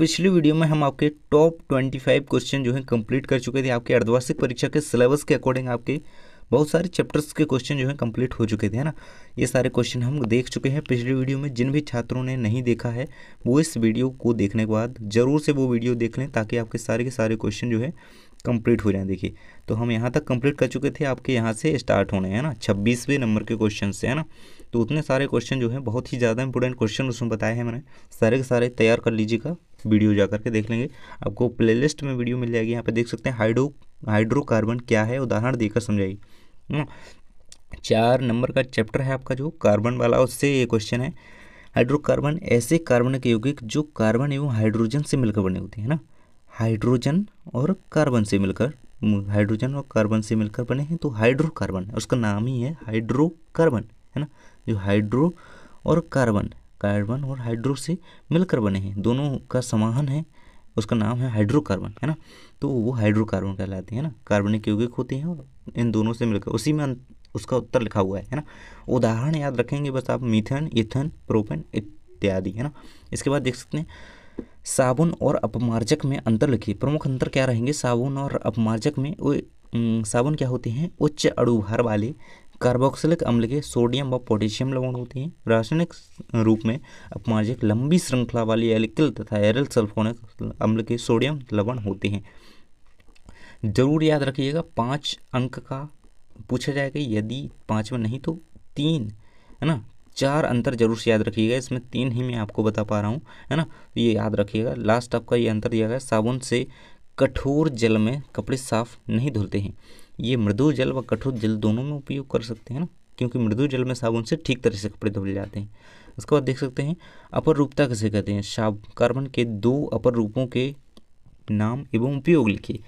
पिछली वीडियो में हम आपके टॉप ट्वेंटी फाइव क्वेश्चन जो है कंप्लीट कर चुके थे आपके अर्धवार्षिक परीक्षा के सिलेबस के अकॉर्डिंग आपके बहुत सारे चैप्टर्स के क्वेश्चन जो है कंप्लीट हो चुके थे है ना ये सारे क्वेश्चन हम देख चुके हैं पिछली वीडियो में जिन भी छात्रों ने नहीं देखा है वो इस वीडियो को देखने के बाद ज़रूर से वो वीडियो देख लें ताकि आपके सारे के सारे क्वेश्चन जो है कंप्लीट हो जाए देखिए तो हम यहाँ तक कंप्लीट कर चुके थे आपके यहाँ से स्टार्ट होने हैं ना छब्बीसवें नंबर के क्वेश्चन से है ना तो उतने सारे क्वेश्चन जो है बहुत ही ज़्यादा इंपॉर्टेंट क्वेश्चन उसमें बताए हैं मैंने सारे के सारे तैयार कर लीजिएगा वीडियो जा करके देख लेंगे आपको प्लेलिस्ट में वीडियो मिल जाएगी यहाँ पर देख सकते हैं हाइड्रो हाइड्रोकार्बन क्या है उदाहरण देकर समझाइए हम्म। चार नंबर का चैप्टर है आपका जो कार्बन वाला उससे ये क्वेश्चन है हाइड्रोकार्बन ऐसे कार्बन के यौगिक जो कार्बन एवं हाइड्रोजन से मिलकर बने होते हैं ना हाइड्रोजन और कार्बन से मिलकर हाइड्रोजन और कार्बन से मिलकर बने हैं तो हाइड्रोकार्बन उसका नाम ही है हाइड्रोकार्बन है ना जो हाइड्रो और कार्बन कार्बन और हाइड्रो से मिलकर बने हैं दोनों का समाहन है उसका नाम है हाइड्रोकार्बन है ना तो वो हाइड्रोकार्बन कहलाते हैं ना कार्बनिक यौगिक होते हैं और इन दोनों से मिलकर उसी में उसका उत्तर लिखा हुआ है है ना उदाहरण याद रखेंगे बस आप मीथेन इथेन प्रोपेन इत्यादि है ना इसके बाद देख सकते हैं साबुन और अपमार्जक में अंतर लिखिए प्रमुख अंतर क्या रहेंगे साबुन और अपमार्जक में वो साबुन क्या होते हैं उच्च अड़ुभार वाले कार्बोक्सिलिक अम्ल के सोडियम व पोटेशियम लवण होते हैं रासायनिक रूप में अपमार्जक लंबी श्रृंखला वाली एलिकल तथा एरल सल्फोनिक अम्ल के सोडियम लवण होते हैं जरूर याद रखिएगा पाँच अंक का पूछा जाएगा यदि पाँच में नहीं तो तीन है ना चार अंतर जरूर से याद रखिएगा इसमें तीन ही मैं आपको बता पा रहा हूँ है ना तो ये याद रखिएगा लास्ट आपका ये अंतर दिया गया साबुन से कठोर जल में कपड़े साफ नहीं धुलते हैं ये मृदु जल व कठोर जल दोनों में उपयोग कर सकते हैं ना क्योंकि मृदु जल में साबुन से ठीक तरह से कपड़े धुले जाते हैं उसके बाद देख सकते हैं अपर रूपता किसे कहते हैं शाब कार्बन के दो अपर रूपों के नाम एवं उपयोग लिखिए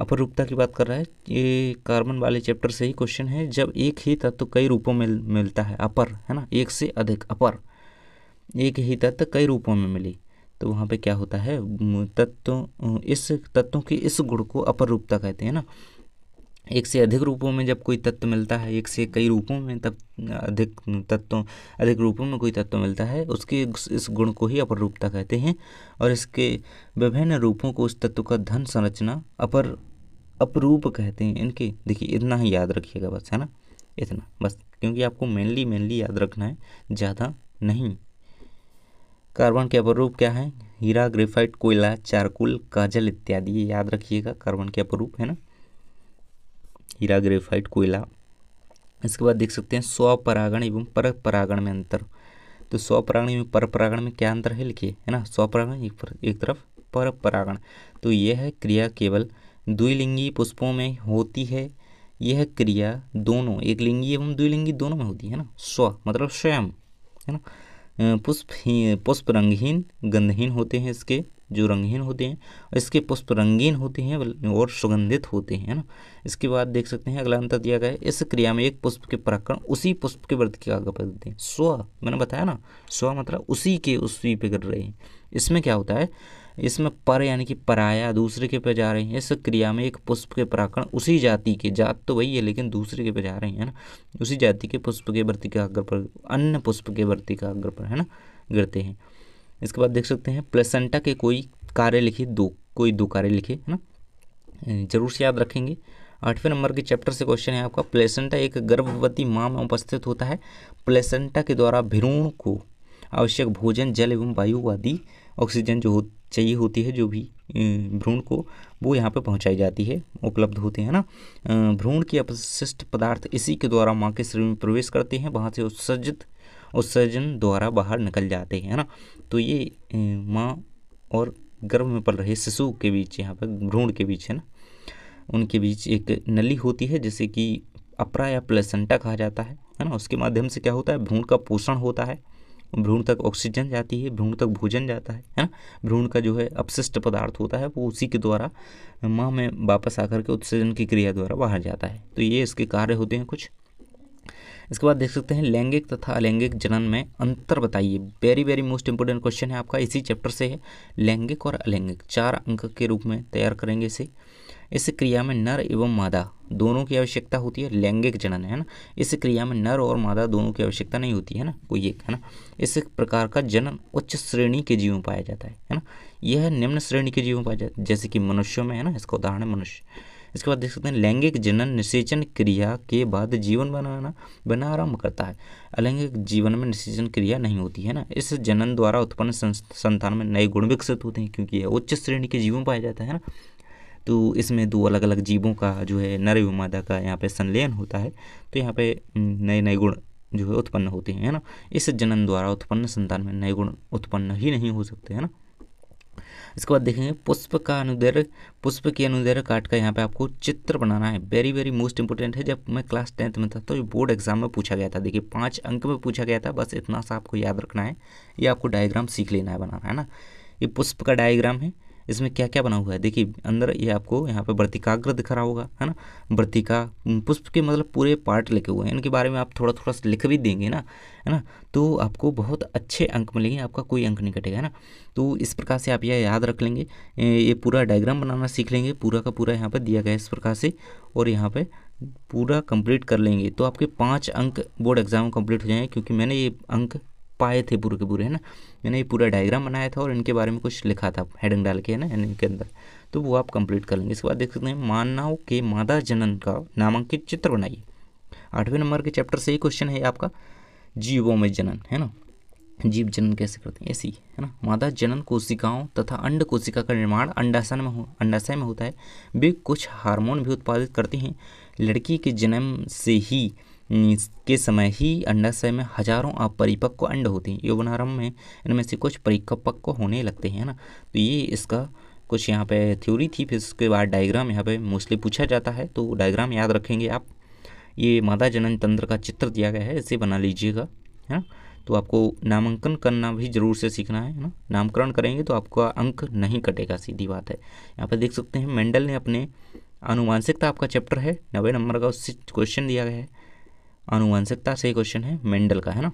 अपर रूपता की बात कर रहा है ये कार्बन वाले चैप्टर से ही क्वेश्चन है जब एक ही तत्व तो कई रूपों में मिलता है अपर है ना एक से अधिक अपर एक ही तत्व कई रूपों में मिली तो वहाँ पे क्या होता है तत्व इस तत्वों के इस गुण को अपर रूपता कहते हैं ना एक से अधिक रूपों में जब कोई तत्व मिलता है एक से कई रूपों में तब अधिक तत्वों अधिक रूपों में कोई तत्व मिलता है उसके इस गुण को ही अपर रूपता कहते हैं और इसके विभिन्न रूपों को उस तत्व का धन संरचना अपर अपरूप कहते हैं इनके देखिए इतना ही याद रखिएगा बस है ना इतना बस क्योंकि आपको मेनली मेनली याद रखना है ज़्यादा नहीं कार्बन के अपरूप क्या है हीरा ग्रेफाइट कोयला चारकुल काजल इत्यादि ये याद रखिएगा कार्बन के अपरूप है ना हीरा ग्रेफाइट कोयला इसके बाद देख सकते हैं स्व परागण एवं पर परागण में अंतर तो स्वपरागण एवं पर परागण में क्या अंतर है लिखिए है ना स्वपरागण एक, पर, एक तरफ पर परागण तो यह है क्रिया केवल द्विलिंगी पुष्पों में होती है यह क्रिया दोनों एक लिंगी एवं द्विलिंगी दोनों में होती है ना स्व मतलब स्वयं है ना पुष्प पुष्प रंगहीन गंधहीन होते हैं इसके जो रंगीन होते हैं इसके पुष्प रंगीन होते हैं और सुगंधित होते हैं ना इसके बाद देख सकते हैं अगला अंतर दिया गया है इस क्रिया में एक पुष्प के पराकरण उसी पुष्प के वृद्ध के आगे पर हैं स्व मैंने बताया ना स्व मतलब उसी के उसी पे कर रहे हैं इसमें क्या होता है इसमें पर यानी कि पराया दूसरे के पे जा रहे हैं इस क्रिया में एक पुष्प के पराकरण उसी जाति के जात तो वही है लेकिन दूसरे के पे जा रहे हैं ना उसी जाति के पुष्प के वृत्ति के अग्र पर अन्य पुष्प के वृत्ति के अग्र पर है ना गिरते हैं इसके बाद देख सकते हैं प्लेसेंटा के कोई कार्य लिखे दो कोई दो कार्य लिखे है ना जरूर से याद रखेंगे आठवें नंबर के चैप्टर से क्वेश्चन है आपका प्लेसेंटा एक गर्भवती माँ में उपस्थित होता है प्लेसेंटा के द्वारा भ्रूण को आवश्यक भोजन जल एवं वायु आदि ऑक्सीजन जो हो चाहिए होती है जो भी भ्रूण को वो यहाँ पे पहुँचाई जाती है उपलब्ध होते हैं ना भ्रूण के अपशिष्ट पदार्थ इसी के द्वारा माँ के शरीर में प्रवेश करते हैं वहाँ से उत्सर्जित उत्सर्जन द्वारा बाहर निकल जाते हैं ना तो ये माँ और गर्भ में पल रहे शिशु के बीच यहाँ पर भ्रूण के बीच है ना उनके बीच एक नली होती है जिसे कि अपरा या प्लेसेंटा कहा जाता है है ना उसके माध्यम से क्या होता है भ्रूण का पोषण होता है भ्रूण तक ऑक्सीजन जाती है भ्रूण तक भोजन जाता है है ना भ्रूण का जो है अपशिष्ट पदार्थ होता है वो उसी के द्वारा माँ में वापस आकर के उत्सर्जन की क्रिया द्वारा बाहर जाता है तो ये इसके कार्य होते हैं कुछ इसके बाद देख सकते हैं लैंगिक तथा अलैंगिक जनन में अंतर बताइए very very most important question है आपका इसी चैप्टर से है लैंगिक और अलैंगिक चार अंक के रूप में तैयार करेंगे इसे इस क्रिया में नर एवं मादा दोनों की आवश्यकता होती है लैंगिक जनन है ना इस क्रिया में नर और मादा दोनों की आवश्यकता नहीं होती है ना कोई एक है ना इस प्रकार का जनन उच्च श्रेणी के जीवों पाया जाता है है ना यह निम्न श्रेणी के जीवों पाया जाता है जैसे कि मनुष्यों में है ना इसका उदाहरण है मनुष्य इसके बाद देख सकते हैं लैंगिक जनन निषेचन क्रिया के बाद जीवन बनाना बना आरम्भ करता है अलैंगिक जीवन में निषेचन क्रिया नहीं होती है ना इस जनन द्वारा उत्पन्न संतान में नए गुण विकसित होते हैं क्योंकि यह उच्च श्रेणी के जीवों पाया जाता है ना तो इसमें दो अलग अलग जीवों का जो है नर एवं मादा का यहाँ पे संलयन होता है तो यहाँ पे नए नए गुण जो है उत्पन्न होते हैं है ना इस जनन द्वारा उत्पन्न संतान में नए गुण उत्पन्न ही नहीं हो सकते है ना इसके बाद देखेंगे पुष्प का अनुदैर्घ्य पुष्प के अनुदैर्घ्य काट का यहाँ पे आपको चित्र बनाना है वेरी वेरी मोस्ट इंपॉर्टेंट है जब मैं क्लास टेंथ में था तो ये बोर्ड एग्जाम में पूछा गया था देखिए पाँच अंक में पूछा गया था बस इतना सा आपको याद रखना है ये आपको डायग्राम सीख लेना है बनाना है ना ये पुष्प का डायग्राम है इसमें क्या क्या बना हुआ है देखिए अंदर ये आपको यहाँ पे वर्तिकाग्र दिख रहा होगा है ना वर्तिका पुष्प के मतलब पूरे पार्ट लिखे हुए हैं इनके बारे में आप थोड़ा थोड़ा सा लिख भी देंगे ना है ना तो आपको बहुत अच्छे अंक मिलेंगे आपका कोई अंक नहीं कटेगा है ना तो इस प्रकार से आप यह याद रख लेंगे ये पूरा डायग्राम बनाना सीख लेंगे पूरा का पूरा यहाँ पर दिया गया इस प्रकार से और यहाँ पर पूरा कंप्लीट कर लेंगे तो आपके पाँच अंक बोर्ड एग्ज़ाम कंप्लीट हो जाएंगे क्योंकि मैंने ये अंक पाए थे पूरे के पूरे है ना मैंने ये पूरा डायग्राम बनाया था और इनके बारे में कुछ लिखा था हेडिंग डाल के है ना इनके अंदर तो वो आप कंप्लीट कर लेंगे इसके बाद देख सकते हैं मानव के मादा जनन का नामांकित चित्र बनाइए आठवें नंबर के चैप्टर से ही क्वेश्चन है आपका जीवों में जनन है ना जीव जनन कैसे करते हैं ऐसी है ना मादा जनन कोशिकाओं तथा अंड कोशिका का निर्माण अंडाशन में हो अंडाशय में होता है वे कुछ हार्मोन भी उत्पादित करती हैं लड़की के जन्म से ही के समय ही अंडाशय में हजारों अपरिपक्व अंड होते हैं यौवनारंभ में इनमें से कुछ परिपक्व होने लगते हैं ना तो ये इसका कुछ यहाँ पे थ्योरी थी फिर उसके बाद डायग्राम यहाँ पे मोस्टली पूछा जाता है तो डायग्राम याद रखेंगे आप ये मादा जनन तंत्र का चित्र दिया गया है इसे बना लीजिएगा है ना तो आपको नामांकन करना भी ज़रूर से सीखना है ना नामकरण करेंगे तो आपका अंक नहीं कटेगा सीधी बात है यहाँ पर देख सकते हैं मेंडल ने अपने अनुवांशिकता आपका चैप्टर है नब्बे नंबर का उससे क्वेश्चन दिया गया है आनुवंशिकता से क्वेश्चन है मेंडल का है ना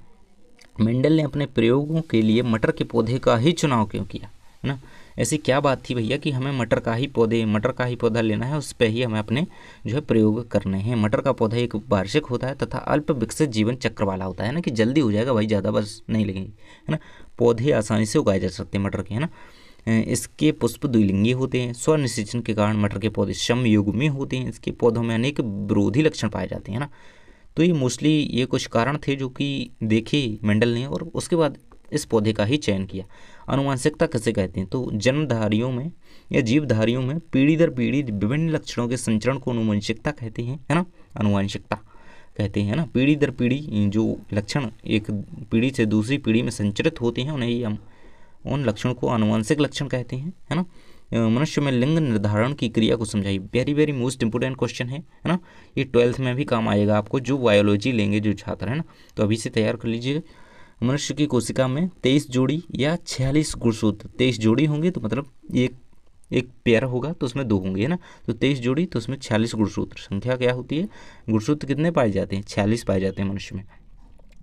मेंडल ने अपने प्रयोगों के लिए मटर के पौधे का ही चुनाव क्यों किया है ना ऐसी क्या बात थी भैया कि हमें मटर का ही पौधे मटर का ही पौधा लेना है उस पर ही हमें अपने जो है प्रयोग करने हैं मटर का पौधा एक वार्षिक होता है तथा अल्प विकसित जीवन चक्र वाला होता है ना कि जल्दी हो जाएगा भाई ज़्यादा बस नहीं लगेंगे है ना पौधे आसानी से उगाए जा सकते हैं मटर के है ना इसके पुष्प द्विलिंगी होते हैं स्वनिषेचन के कारण मटर के पौधे समयुग्मी होते हैं इसके पौधों में अनेक विरोधी लक्षण पाए जाते हैं ना तो ये मोस्टली ये कुछ कारण थे जो कि देखे मेंडल ने और उसके बाद इस पौधे का ही चयन किया अनुवांशिकता किसे कहते हैं तो जन्मधारियों में या जीवधारियों में पीढ़ी दर पीढ़ी विभिन्न लक्षणों के संचरण को अनुवांशिकता कहते हैं है ना अनुवांशिकता कहते हैं ना पीढ़ी दर पीढ़ी जो लक्षण एक पीढ़ी से दूसरी पीढ़ी में संचरित होते हैं उन्हें ही हम उन लक्षण को आनुवंशिक लक्षण कहते हैं है ना मनुष्य में लिंग निर्धारण की क्रिया को समझाइए very very most important question है है ना ये ट्वेल्थ में भी काम आएगा आपको जो बायोलॉजी लेंगे जो छात्र है ना तो अभी से तैयार कर लीजिए मनुष्य की कोशिका में तेईस जोड़ी या छियालीस गुणसूत्र तेईस जोड़ी होंगे तो मतलब एक एक पेयर होगा तो उसमें दो होंगे है ना तो तेईस जोड़ी तो उसमें छियालीस गुणसूत्र संख्या क्या होती है गुणसूत्र कितने पाए जाते हैं छियालीस पाए जाते हैं मनुष्य में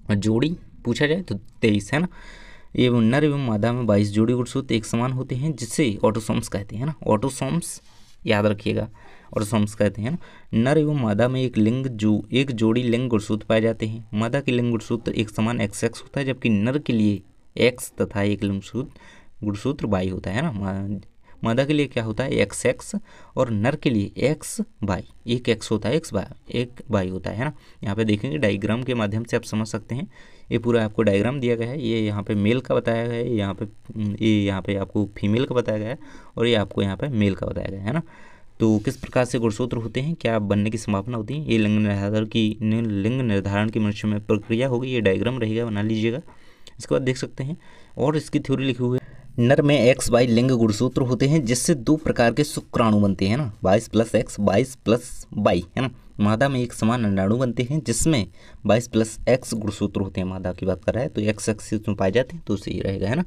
और जोड़ी पूछा जाए तो तेईस है ना एवं नर एवं मादा में बाईस जोड़ी गुणसूत्र एक समान होते हैं जिसे ऑटोसोम्स कहते हैं ना ऑटोसोम्स याद रखिएगा ऑटोसोम्स कहते हैं ना नर एवं मादा में एक लिंग जो एक जोड़ी लिंग गुणसूत्र पाए जाते हैं मादा के लिंग गुणसूत्र एक समान एक्स एक्स होता है जबकि नर के लिए एक्स तथा एक लिंग गुणसूत्र बाई होता है ना मादा के लिए क्या होता है एक्स एक्स और नर के लिए एक्स बाई एक एक्स होता है एक्स बाई एक बाई होता है ना यहाँ पे देखेंगे डाइग्राम के माध्यम से आप समझ सकते हैं ये पूरा आपको डायग्राम दिया गया है ये यहाँ पे मेल का बताया गया है यहाँ पे ये यहाँ पे आपको फीमेल का बताया गया है और ये आपको यहाँ पे मेल का बताया गया है ना तो किस प्रकार से गुणसूत्र होते हैं क्या बनने की संभावना होती है ये लिंग निर्धारण की लिंग निर्धारण की मनुष्य में प्रक्रिया होगी ये डायग्राम रहेगा बना लीजिएगा इसके बाद देख सकते हैं और इसकी थ्योरी लिखी हुई है नर में एक्स वाई लिंग गुणसूत्र होते हैं जिससे दो प्रकार के शुक्राणु बनते हैं ना बाईस प्लस एक्स बाईस प्लस वाई है ना मादा में एक समान अंडाणु बनते हैं जिसमें बाईस प्लस एक्स गुणसूत्र होते हैं मादा की बात कर रहा है तो एक्स एक्स में पाए जाते हैं तो सही रहेगा है ना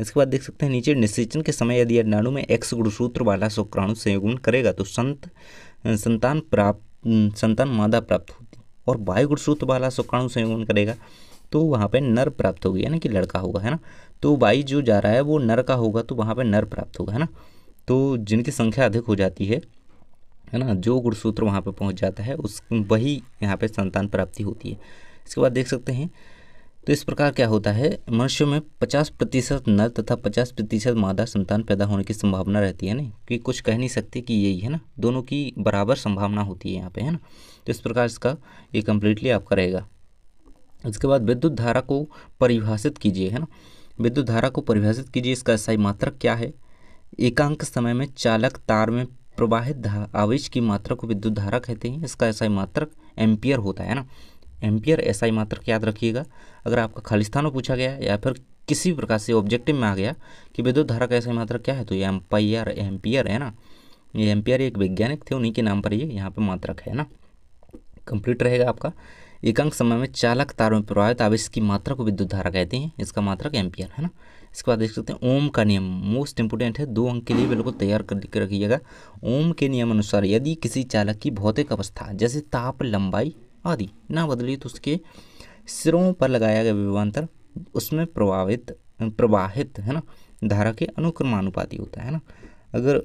इसके बाद देख सकते हैं नीचे निषेचन के समय यदि अंडाणु में एक्स गुणसूत्र वाला शुक्राणु संयुग्मन करेगा तो संत संतान प्राप्त संतान मादा प्राप्त होती और वायु गुणसूत्र वाला शुक्राणु संयुग्मन करेगा तो वहाँ पर नर प्राप्त होगी यानी कि लड़का होगा है ना तो वाई जो जा रहा है वो नर का होगा तो वहाँ पर नर प्राप्त होगा है ना तो जिनकी संख्या अधिक हो जाती है है ना जो गुणसूत्र वहाँ पर पहुँच जाता है उस वही यहाँ पर संतान प्राप्ति होती है इसके बाद देख सकते हैं तो इस प्रकार क्या होता है मनुष्य में 50 प्रतिशत नर तथा 50 प्रतिशत मादा संतान पैदा होने की संभावना रहती है ना कि कुछ कह नहीं सकते कि यही है ना दोनों की बराबर संभावना होती है यहाँ पे है ना तो इस प्रकार इसका ये कम्प्लीटली आपका रहेगा इसके बाद विद्युत धारा को परिभाषित कीजिए है ना विद्युत धारा को परिभाषित कीजिए इसका सही मात्रक क्या है एकांक समय में चालक तार में प्रवाहित आवेश की मात्रा को विद्युत धारा कहते हैं इसका एसआई मात्रक एम्पियर होता है ना एम्पियर एसआई मात्रक याद रखिएगा अगर आपका खालिस्तान में पूछा गया या फिर किसी प्रकार से ऑब्जेक्टिव में आ गया कि विद्युत धारा का एसआई मात्रक क्या है तो ये एम्पायर एम्पियर है ना ये एम्पियर एक वैज्ञानिक थे उन्हीं के नाम पर ये यहाँ पर मात्रक है ना कंप्लीट रहेगा आपका एकांक समय में चालक तार में प्रवाहित आवेश की मात्रा को विद्युत धारा कहते हैं इसका मात्रक एम्पियर है ना इसके बाद देख सकते हैं ओम का नियम मोस्ट इंपोर्टेंट है दो अंक के लिए बिल्कुल तैयार करके रखिएगा ओम के नियम अनुसार यदि किसी चालक की भौतिक अवस्था जैसे ताप लंबाई आदि ना बदली तो उसके सिरों पर लगाया गया विभवान्तर उसमें प्रभावित प्रवाहित है ना धारा के अनुक्रमानुपाती होता है ना अगर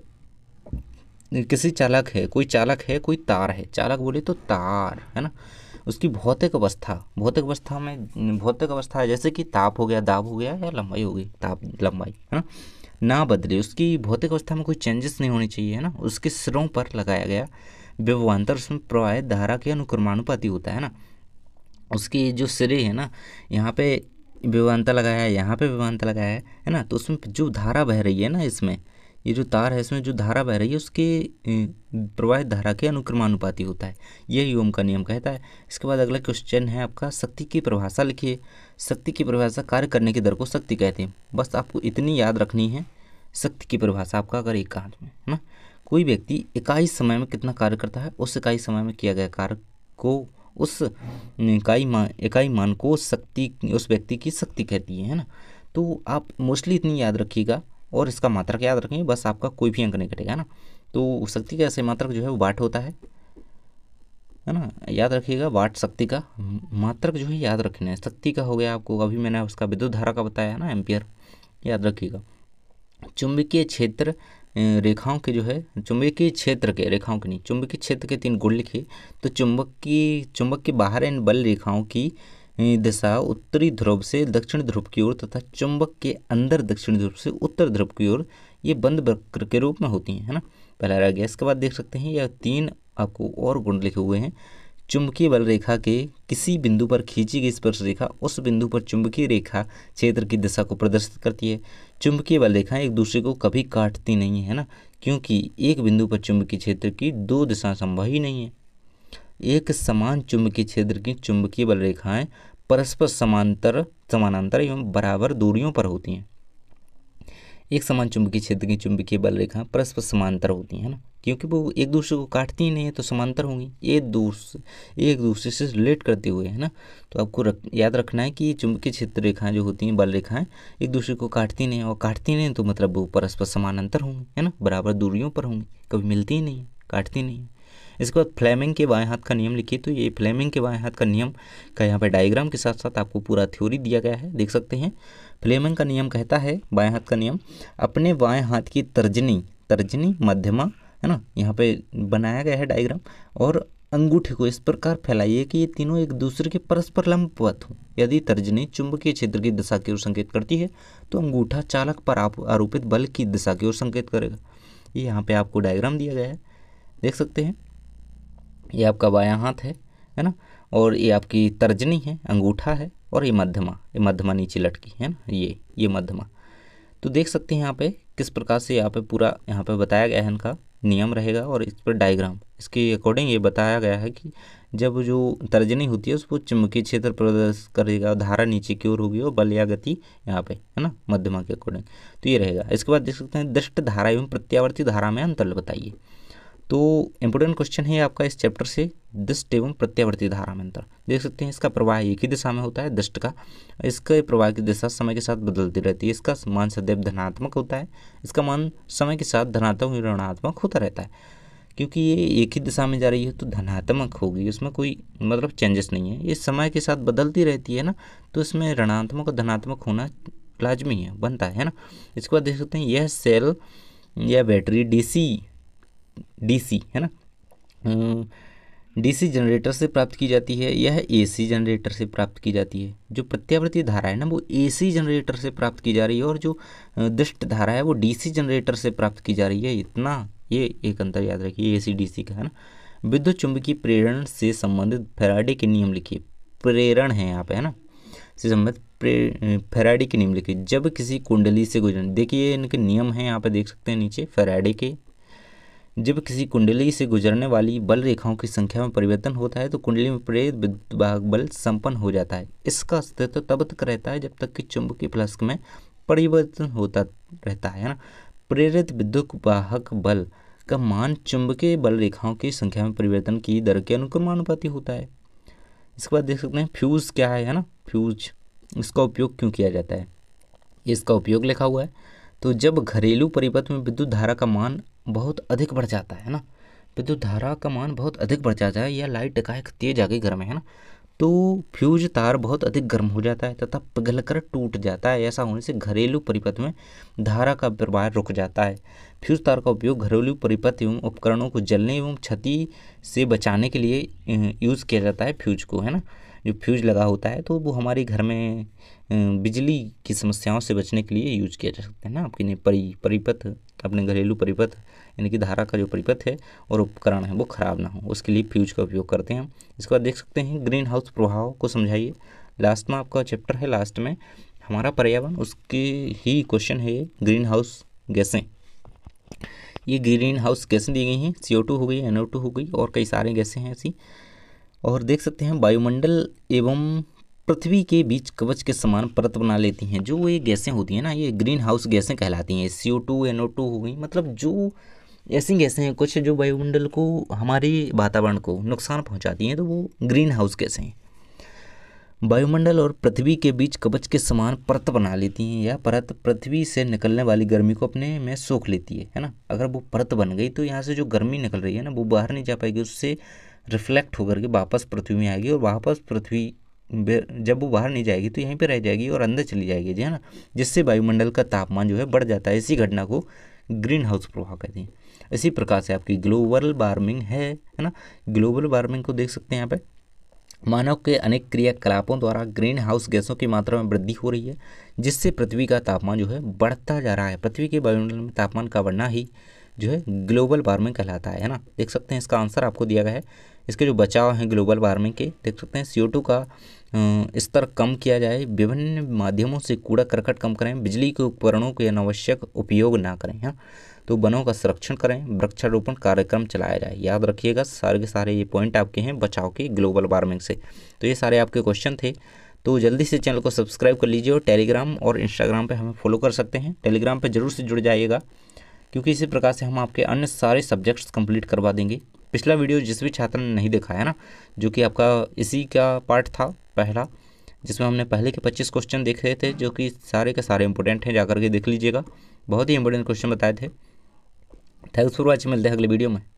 किसी चालक है कोई चालक है कोई तार है चालक बोले तो तार है ना उसकी भौतिक अवस्था भौतिक अवस्था में भौतिक अवस्था जैसे कि ताप हो गया दाब हो गया या लंबाई हो गई ताप लंबाई है ना ना बदले उसकी भौतिक अवस्था में कोई चेंजेस नहीं होने चाहिए है ना उसके सिरों पर लगाया गया विभवान्तर उसमें प्रवाहित धारा के अनुक्रमानुपाति होता है ना उसके जो सिरे है ना यहाँ पे विभवान्तर लगाया है यहाँ पे विभवान्तर लगाया है है ना तो उसमें जो धारा बह रही है ना इसमें ये जो तार है इसमें जो धारा बह रही है उसके प्रवाहित धारा के अनुक्रमानुपाति होता है यह ओम का नियम कहता है इसके बाद अगला क्वेश्चन है आपका शक्ति की परिभाषा लिखिए शक्ति की परिभाषा कार्य करने की दर को शक्ति कहते हैं बस आपको इतनी याद रखनी है शक्ति की परिभाषा आपका अगर एक हाथ में है ना कोई व्यक्ति इकाई समय में कितना कार्य करता है उस इकाई समय में किया गया कार्य को उस इकाई मान इकाई मान को शक्ति उस व्यक्ति की शक्ति कहती है ना तो आप मोस्टली इतनी याद रखिएगा और इसका मात्रक याद रखेंगे बस आपका कोई भी अंक नहीं कटेगा है ना तो शक्ति का ऐसे मात्रक जो है वो वाट होता है है ना याद रखिएगा वाट शक्ति का मात्रक जो है याद रखना है शक्ति का हो गया आपको अभी मैंने उसका विद्युत धारा का बताया है ना एम्पियर याद रखिएगा चुंबकीय क्षेत्र रेखाओं के जो है चुंबकीय क्षेत्र के रेखाओं के नहीं चुंबकीय क्षेत्र के तीन गुण लिखिए तो चुंबक की चुंबक के बाहर इन बल रेखाओं की दिशा उत्तरी ध्रुव से दक्षिण ध्रुव की ओर तथा चुंबक के अंदर दक्षिण ध्रुव से उत्तर ध्रुव की ओर ये बंद वक्र के रूप में होती हैं है ना पहला रह गया इसके बाद देख सकते हैं यह तीन आपको और गुण लिखे हुए हैं चुंबकीय बल रेखा के किसी बिंदु पर खींची गई स्पर्श रेखा उस बिंदु पर चुंबकीय रेखा क्षेत्र की दिशा को प्रदर्शित करती है चुंबकीय बल रेखा एक दूसरे को कभी काटती नहीं है ना क्योंकि एक बिंदु पर चुंबकीय क्षेत्र की दो दिशा संभव ही नहीं है एक समान चुंबकीय क्षेत्र की चुंबकीय बल रेखाएं परस्पर समांतर समानांतर एवं बराबर दूरियों पर होती हैं एक समान चुंबकीय क्षेत्र की चुंबकीय बल रेखा परस्पर समांतर होती हैं ना क्योंकि वो एक दूसरे को काटती ही नहीं है तो समांतर होंगी एक दूसरे एक दूसरे से रिलेट करते हुए है ना तो आपको रख याद रखना है कि चुंबकीय क्षेत्र रेखाएं जो होती हैं बल रेखाएं एक दूसरे को काटती नहीं और काटती नहीं तो मतलब वो परस्पर समानांतर होंगी है ना बराबर दूरियों पर होंगी कभी मिलती ही नहीं काटती नहीं इसके बाद फ्लेमिंग के बाएं हाथ का नियम लिखिए तो ये फ्लेमिंग के बाएं हाथ का नियम का यहाँ पर डायग्राम के साथ साथ आपको पूरा थ्योरी दिया गया है देख सकते हैं फ्लेमिंग का नियम कहता है बाएं हाथ का नियम अपने बाएं हाथ की तर्जनी तर्जनी मध्यमा है ना यहाँ पर बनाया गया है डायग्राम और अंगूठे को इस प्रकार फैलाइए कि ये तीनों एक दूसरे के परस्पर लंबवत हों यदि तर्जनी चुंबकीय क्षेत्र की दिशा की ओर संकेत करती है तो अंगूठा चालक पर आप आरोपित बल की दिशा की ओर संकेत करेगा ये यहाँ पे आपको डायग्राम दिया गया है देख सकते हैं ये आपका बायां हाथ है है ना और ये आपकी तर्जनी है अंगूठा है और ये मध्यमा ये मध्यमा नीचे लटकी है ना ये ये मध्यमा तो देख सकते हैं यहाँ पे किस प्रकार से यहाँ पे पूरा यहाँ पे बताया गया है इनका नियम रहेगा और इस पर डायग्राम इसके अकॉर्डिंग ये बताया गया है कि जब जो तर्जनी होती है उसको चुम्बकीय क्षेत्र प्रदर्शित करेगा धारा नीचे की ओर होगी और बल या गति यहाँ पे है ना मध्यमा के अकॉर्डिंग तो ये रहेगा इसके बाद देख सकते हैं दृष्ट धारा एवं प्रत्यावर्ती धारा में अंतर बताइए तो इम्पोर्टेंट क्वेश्चन है आपका इस चैप्टर से दृष्ट एवं प्रत्यावर्ती धारा में अंतर देख सकते हैं इसका प्रवाह एक ही दिशा में होता है दृष्ट का इसका प्रवाह की दिशा समय के साथ बदलती रहती है इसका मान सदैव धनात्मक होता है इसका मान समय के साथ धनात्मक ऋणात्मक होता रहता है क्योंकि ये एक ही दिशा में जा रही है तो धनात्मक होगी उसमें कोई मतलब चेंजेस नहीं है ये समय के साथ बदलती रहती है ना तो इसमें ऋणात्मक और धनात्मक होना लाजमी है बनता है ना इसके बाद देख सकते हैं यह सेल या बैटरी डीसी डीसी है ना डीसी हम्म, जनरेटर से प्राप्त की जाती है यह एसी जनरेटर से प्राप्त की जाती है जो प्रत्यावर्ती धारा है ना वो एसी जनरेटर से प्राप्त की जा रही है और जो दृष्ट धारा है वो डीसी जनरेटर से प्राप्त की जा रही है इतना ये एक अंतर याद रखिए एसी डीसी का है ना विद्युत चुंबकीय प्रेरण से संबंधित फेराडे के नियम लिखिए प्रेरण है यहाँ पे है ना से संबंधित फेराडे के नियम लिखिए जब किसी कुंडली से गुजरने देखिए इनके नियम हैं यहाँ पे देख सकते हैं नीचे फेराडे के जब किसी कुंडली से गुजरने वाली बल रेखाओं की संख्या में परिवर्तन होता है तो कुंडली में प्रेरित विद्युत बल संपन्न हो जाता है इसका अस्तित्व तब तक रहता है जब तक कि चुंबकीय फ्लक्स में परिवर्तन होता रहता है ना प्रेरित विद्युत वाहक बल का मान चुंबकीय बल रेखाओं की संख्या में परिवर्तन की दर के अनुक्रमानुपाती होता है इसके बाद देख सकते हैं फ्यूज़ क्या है ना फ्यूज इसका उपयोग क्यों किया जाता है इसका उपयोग लिखा हुआ है तो जब घरेलू परिपथ में विद्युत धारा का मान बहुत अधिक बढ़ जाता है ना विद्युत धारा का मान बहुत अधिक बढ़ जाता है या लाइट का एक तेज आगे गर्म है ना तो फ्यूज तार बहुत अधिक गर्म हो जाता है तथा पिघल कर टूट जाता है ऐसा होने से घरेलू परिपथ में धारा का प्रवाह रुक जाता है फ्यूज तार का उपयोग घरेलू परिपथ एवं उपकरणों को जलने एवं क्षति से बचाने के लिए यूज़ किया जाता है फ्यूज को है ना जो फ्यूज लगा होता है तो वो हमारे घर में बिजली की समस्याओं से बचने के लिए यूज किया जा सकता है ना आपके परि परिपथ अपने घरेलू परिपथ यानी कि धारा का जो परिपथ है और उपकरण है वो खराब ना हो उसके लिए फ्यूज का उपयोग करते हैं इसके बाद देख सकते हैं ग्रीन हाउस प्रभाव को समझाइए लास्ट में आपका चैप्टर है लास्ट में हमारा पर्यावरण उसके ही क्वेश्चन है ग्रीन हाउस गैसें ये ग्रीन हाउस गैसें दी गई हैं सी हो गई एन हो गई और कई सारे गैसें हैं ऐसी और देख सकते हैं वायुमंडल एवं पृथ्वी के बीच कवच के समान परत बना लेती हैं जो ये गैसें होती हैं ना ये ग्रीन हाउस गैसें कहलाती हैं C O two N O two हो गई मतलब जो ऐसी गैसें हैं कुछ जो वायुमंडल को हमारे वातावरण को नुकसान पहुंचाती हैं तो वो ग्रीन हाउस गैसें हैं वायुमंडल और पृथ्वी के बीच कवच के समान परत बना लेती हैं या परत पृथ्वी से निकलने वाली गर्मी को अपने में सोख लेती है है ना अगर वो परत बन गई तो यहाँ से जो गर्मी निकल रही है ना वो बाहर नहीं जा पाएगी उससे रिफ्लेक्ट होकर के वापस पृथ्वी में आएगी और वापस पृथ्वी जब वो बाहर नहीं जाएगी तो यहीं पर रह जाएगी और अंदर चली जाएगी जी है ना जिससे वायुमंडल का तापमान जो है बढ़ जाता है इसी घटना को ग्रीन हाउस प्रभाव कहते हैं इसी प्रकार से आपकी ग्लोबल वार्मिंग है है ना ग्लोबल वार्मिंग को देख सकते हैं यहाँ पे मानव के अनेक क्रियाकलापों द्वारा ग्रीन हाउस गैसों की मात्रा में वृद्धि हो रही है जिससे पृथ्वी का तापमान जो है बढ़ता जा रहा है पृथ्वी के वायुमंडल में तापमान का बढ़ना ही जो है ग्लोबल वार्मिंग कहलाता है ना देख सकते हैं इसका आंसर आपको दिया गया है इसके जो बचाव हैं ग्लोबल वार्मिंग के देख सकते हैं सी का स्तर कम किया जाए विभिन्न माध्यमों से कूड़ा करकट कम करें बिजली के उपकरणों के अनावश्यक उपयोग ना करें हाँ तो वनों का संरक्षण करें वृक्षारोपण कार्यक्रम चलाया जाए याद रखिएगा सारे के सारे ये पॉइंट आपके हैं बचाव के ग्लोबल वार्मिंग से तो ये सारे आपके क्वेश्चन थे तो जल्दी से चैनल को सब्सक्राइब कर लीजिए और टेलीग्राम और इंस्टाग्राम पर हमें फॉलो कर सकते हैं टेलीग्राम पर ज़रूर से जुड़ जाइएगा क्योंकि इसी प्रकार से हम आपके अन्य सारे सब्जेक्ट्स कंप्लीट करवा देंगे पिछला वीडियो जिस भी छात्र ने नहीं देखा है ना जो कि आपका इसी का पार्ट था पहला जिसमें हमने पहले के 25 क्वेश्चन देखे थे जो कि सारे के सारे इंपॉर्टेंट हैं जाकर के देख लीजिएगा बहुत ही इंपॉर्टेंट क्वेश्चन बताए थे थैंक्स फॉर वॉचिंग मिलते हैं अगले वीडियो में